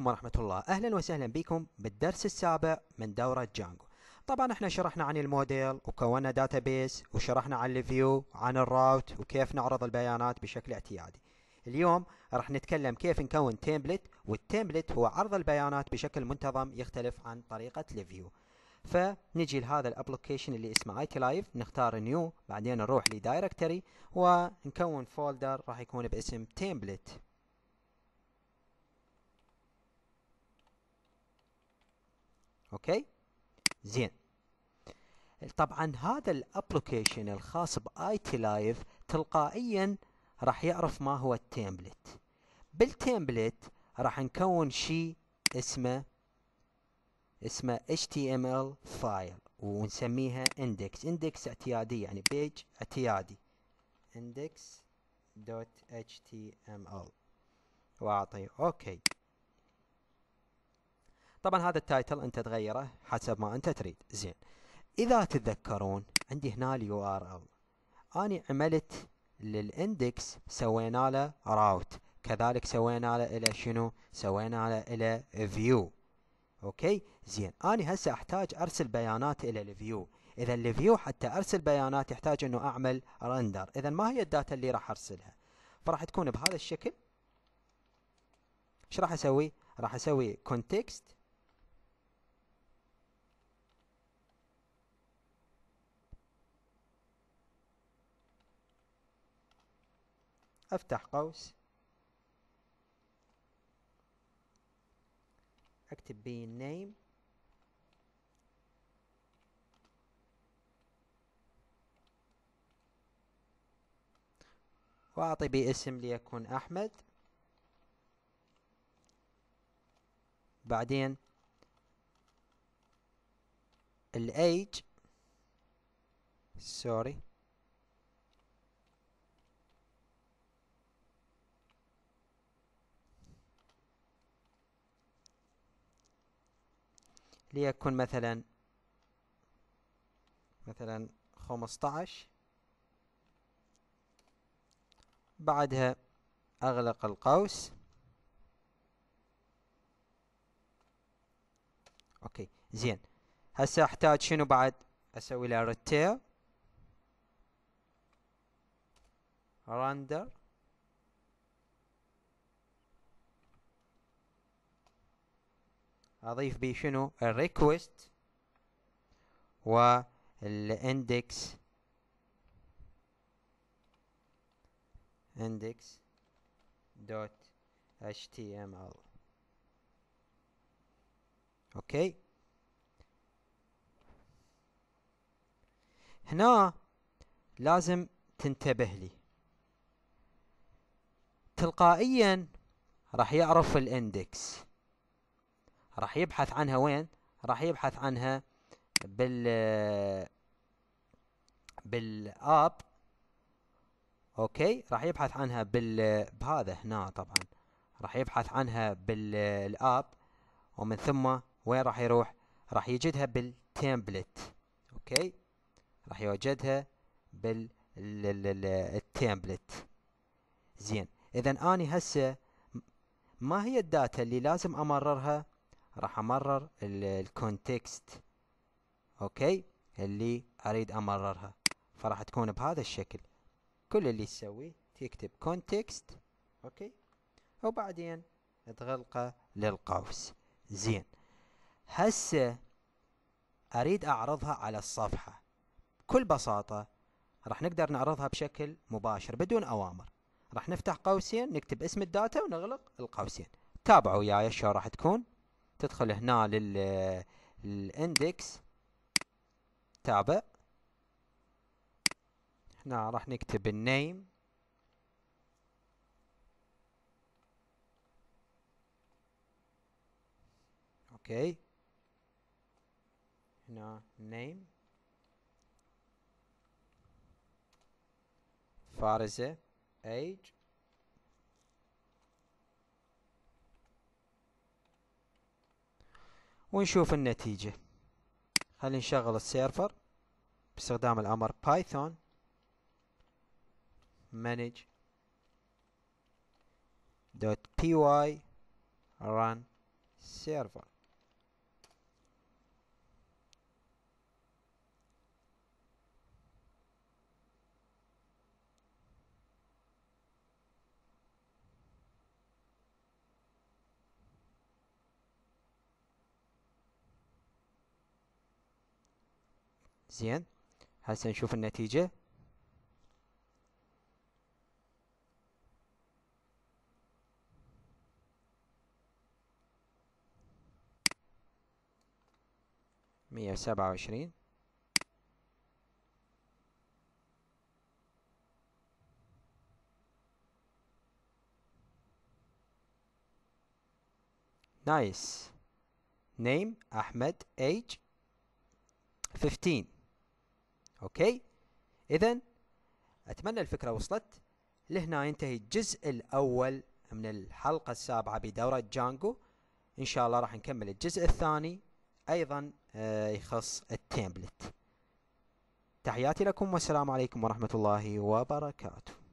عليكم ورحمة الله أهلا وسهلا بكم بالدرس السابع من دورة جانجو طبعا احنا شرحنا عن الموديل وكوننا داتابيس وشرحنا عن الفيو عن الراوت وكيف نعرض البيانات بشكل اعتيادي اليوم راح نتكلم كيف نكون تيمبلت والتيمبلت هو عرض البيانات بشكل منتظم يختلف عن طريقة الفيو فنجي لهذا الابلكيشن اللي اسمه اي تي لايف نختار نيو بعدين نروح لدايركتري ونكون فولدر راح يكون باسم تيمبلت اوكي زين طبعا هذا الابلكيشن الخاص باي تي لايف تلقائيا راح يعرف ما هو التمبلت بالتمبلت راح نكون شيء اسمه اسمه HTML فايل ونسميها index index اعتيادي يعني بيج اعتيادي index.html واعطي اوكي طبعا هذا التايتل انت تغيره حسب ما انت تريد زين اذا تتذكرون عندي هنا اليو ار ال اني عملت للاندكس سوينا له راوت كذلك سوينا له الى شنو سوينا له الى فيو اوكي زين انا هسه احتاج ارسل بيانات الى الفيو اذا الفيو حتى ارسل بيانات يحتاج انه اعمل رندر اذا ما هي الداتا اللي راح ارسلها فراح تكون بهذا الشكل ايش راح اسوي راح اسوي كونتكست أفتح قوس أكتب بي النايم وأعطي اسم ليكون أحمد بعدين الايج سوري ليكن مثلا مثلا 15 بعدها أغلق القوس أوكي زين هسه أحتاج شنو بعد أسوي له ريتير رندر اضيف بيه شنو الريكوست والاندكس اندكس دوت اتش تي ام ال اوكي هنا لازم تنتبه لي تلقائيا راح يعرف الاندكس راح يبحث عنها وين راح يبحث عنها بال بالاب اوكي راح يبحث عنها بال بهذا هنا طبعا راح يبحث عنها بالاب ومن ثم وين راح يروح راح يجدها بالتمبلت اوكي راح يوجدها بالتمبلت زين اذا اني هسه ما هي الداتا اللي لازم امررها راح امرر الكونتكست اوكي اللي اريد امررها فراح تكون بهذا الشكل كل اللي تسويه تكتب كونتكست اوكي وبعدين تغلقه للقوس زين هسه اريد اعرضها على الصفحه بكل بساطه راح نقدر نعرضها بشكل مباشر بدون اوامر راح نفتح قوسين نكتب اسم الداتا ونغلق القوسين تابعوا وياي شو راح تكون تدخل هنا لل الاندكس تابع هنا راح نكتب النيم اوكي هنا نيم فارزة ايج ونشوف النتيجة خلينا نشغل السيرفر باستخدام الأمر بايثون manage.py run server زين هسه نشوف النتيجة مية وسبعة وعشرين نايس نيم أحمد أيج فيفتين اوكي اذا اتمنى الفكره وصلت لهنا ينتهي الجزء الاول من الحلقه السابعه بدوره جانجو ان شاء الله راح نكمل الجزء الثاني ايضا آه، يخص التيمبلت تحياتي لكم والسلام عليكم ورحمه الله وبركاته